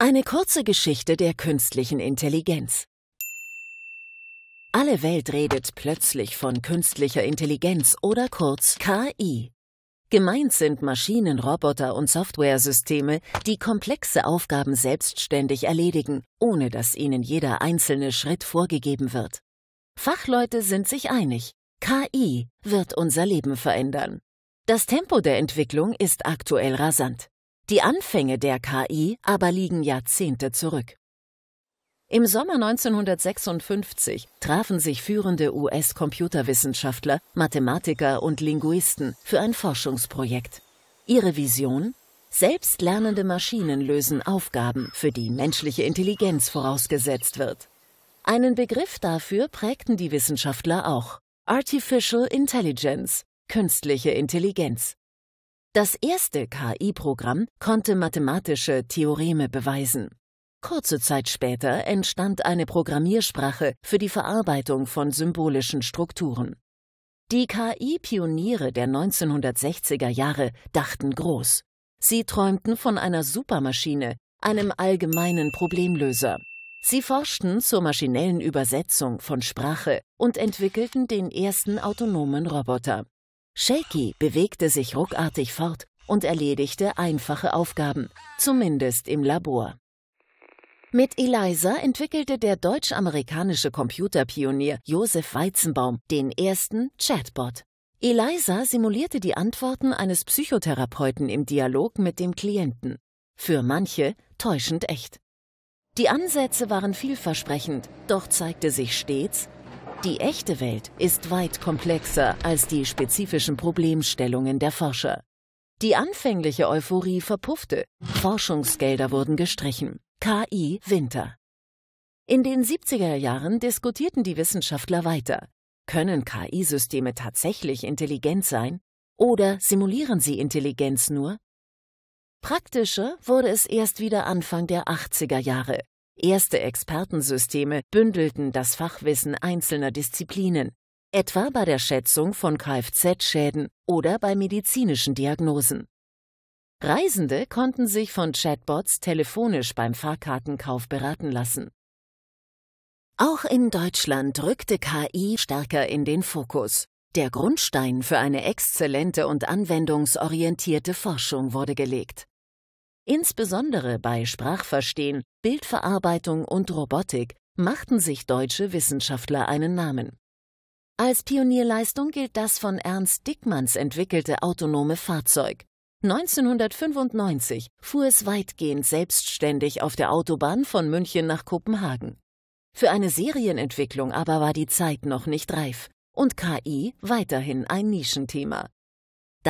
Eine kurze Geschichte der künstlichen Intelligenz. Alle Welt redet plötzlich von künstlicher Intelligenz oder kurz KI. Gemeint sind Maschinen, Roboter und Softwaresysteme, die komplexe Aufgaben selbstständig erledigen, ohne dass ihnen jeder einzelne Schritt vorgegeben wird. Fachleute sind sich einig, KI wird unser Leben verändern. Das Tempo der Entwicklung ist aktuell rasant. Die Anfänge der KI aber liegen Jahrzehnte zurück. Im Sommer 1956 trafen sich führende US-Computerwissenschaftler, Mathematiker und Linguisten für ein Forschungsprojekt. Ihre Vision? Selbstlernende Maschinen lösen Aufgaben, für die menschliche Intelligenz vorausgesetzt wird. Einen Begriff dafür prägten die Wissenschaftler auch. Artificial Intelligence, künstliche Intelligenz. Das erste KI-Programm konnte mathematische Theoreme beweisen. Kurze Zeit später entstand eine Programmiersprache für die Verarbeitung von symbolischen Strukturen. Die KI-Pioniere der 1960er Jahre dachten groß. Sie träumten von einer Supermaschine, einem allgemeinen Problemlöser. Sie forschten zur maschinellen Übersetzung von Sprache und entwickelten den ersten autonomen Roboter. Shaky bewegte sich ruckartig fort und erledigte einfache Aufgaben, zumindest im Labor. Mit Eliza entwickelte der deutsch-amerikanische Computerpionier Josef Weizenbaum den ersten Chatbot. Eliza simulierte die Antworten eines Psychotherapeuten im Dialog mit dem Klienten. Für manche täuschend echt. Die Ansätze waren vielversprechend, doch zeigte sich stets, die echte Welt ist weit komplexer als die spezifischen Problemstellungen der Forscher. Die anfängliche Euphorie verpuffte, Forschungsgelder wurden gestrichen. KI Winter. In den 70er Jahren diskutierten die Wissenschaftler weiter. Können KI-Systeme tatsächlich intelligent sein? Oder simulieren sie Intelligenz nur? Praktischer wurde es erst wieder Anfang der 80er Jahre, Erste Expertensysteme bündelten das Fachwissen einzelner Disziplinen, etwa bei der Schätzung von Kfz-Schäden oder bei medizinischen Diagnosen. Reisende konnten sich von Chatbots telefonisch beim Fahrkartenkauf beraten lassen. Auch in Deutschland rückte KI stärker in den Fokus. Der Grundstein für eine exzellente und anwendungsorientierte Forschung wurde gelegt. Insbesondere bei Sprachverstehen, Bildverarbeitung und Robotik machten sich deutsche Wissenschaftler einen Namen. Als Pionierleistung gilt das von Ernst Dickmanns entwickelte autonome Fahrzeug. 1995 fuhr es weitgehend selbstständig auf der Autobahn von München nach Kopenhagen. Für eine Serienentwicklung aber war die Zeit noch nicht reif und KI weiterhin ein Nischenthema.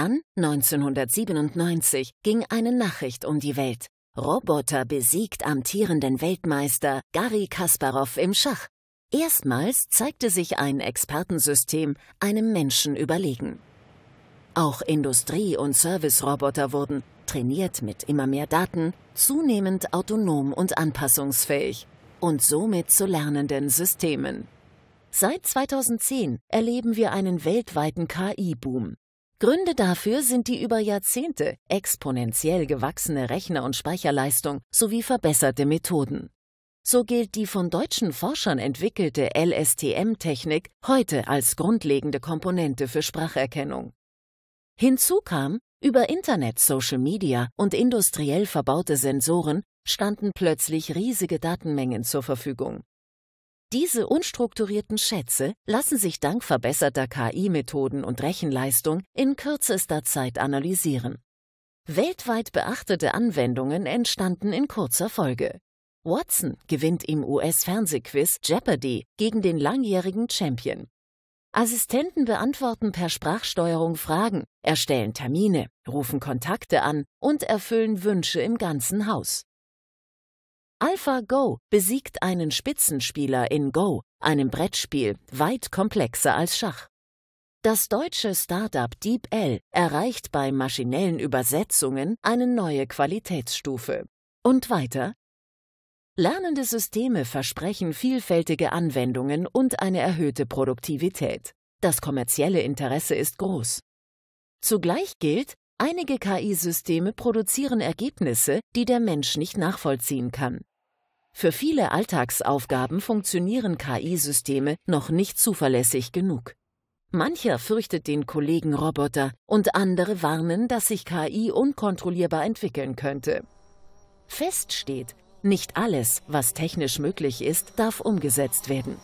Dann, 1997, ging eine Nachricht um die Welt. Roboter besiegt amtierenden Weltmeister Garry Kasparov im Schach. Erstmals zeigte sich ein Expertensystem einem Menschen überlegen. Auch Industrie- und Service-Roboter wurden, trainiert mit immer mehr Daten, zunehmend autonom und anpassungsfähig und somit zu lernenden Systemen. Seit 2010 erleben wir einen weltweiten KI-Boom. Gründe dafür sind die über Jahrzehnte exponentiell gewachsene Rechner- und Speicherleistung sowie verbesserte Methoden. So gilt die von deutschen Forschern entwickelte LSTM-Technik heute als grundlegende Komponente für Spracherkennung. Hinzu kam, über Internet, Social Media und industriell verbaute Sensoren standen plötzlich riesige Datenmengen zur Verfügung. Diese unstrukturierten Schätze lassen sich dank verbesserter KI-Methoden und Rechenleistung in kürzester Zeit analysieren. Weltweit beachtete Anwendungen entstanden in kurzer Folge. Watson gewinnt im US-Fernsehquiz Jeopardy gegen den langjährigen Champion. Assistenten beantworten per Sprachsteuerung Fragen, erstellen Termine, rufen Kontakte an und erfüllen Wünsche im ganzen Haus. AlphaGo besiegt einen Spitzenspieler in Go, einem Brettspiel weit komplexer als Schach. Das deutsche Startup DeepL erreicht bei maschinellen Übersetzungen eine neue Qualitätsstufe. Und weiter? Lernende Systeme versprechen vielfältige Anwendungen und eine erhöhte Produktivität. Das kommerzielle Interesse ist groß. Zugleich gilt, einige KI-Systeme produzieren Ergebnisse, die der Mensch nicht nachvollziehen kann. Für viele Alltagsaufgaben funktionieren KI-Systeme noch nicht zuverlässig genug. Mancher fürchtet den Kollegen Roboter und andere warnen, dass sich KI unkontrollierbar entwickeln könnte. Fest steht, nicht alles, was technisch möglich ist, darf umgesetzt werden.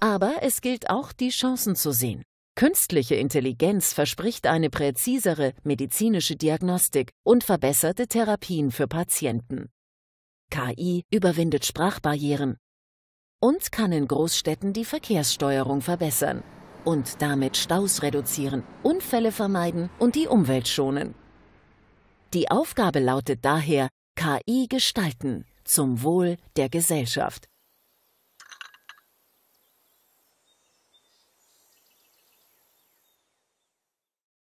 Aber es gilt auch, die Chancen zu sehen. Künstliche Intelligenz verspricht eine präzisere medizinische Diagnostik und verbesserte Therapien für Patienten. KI überwindet Sprachbarrieren und kann in Großstädten die Verkehrssteuerung verbessern und damit Staus reduzieren, Unfälle vermeiden und die Umwelt schonen. Die Aufgabe lautet daher KI gestalten zum Wohl der Gesellschaft.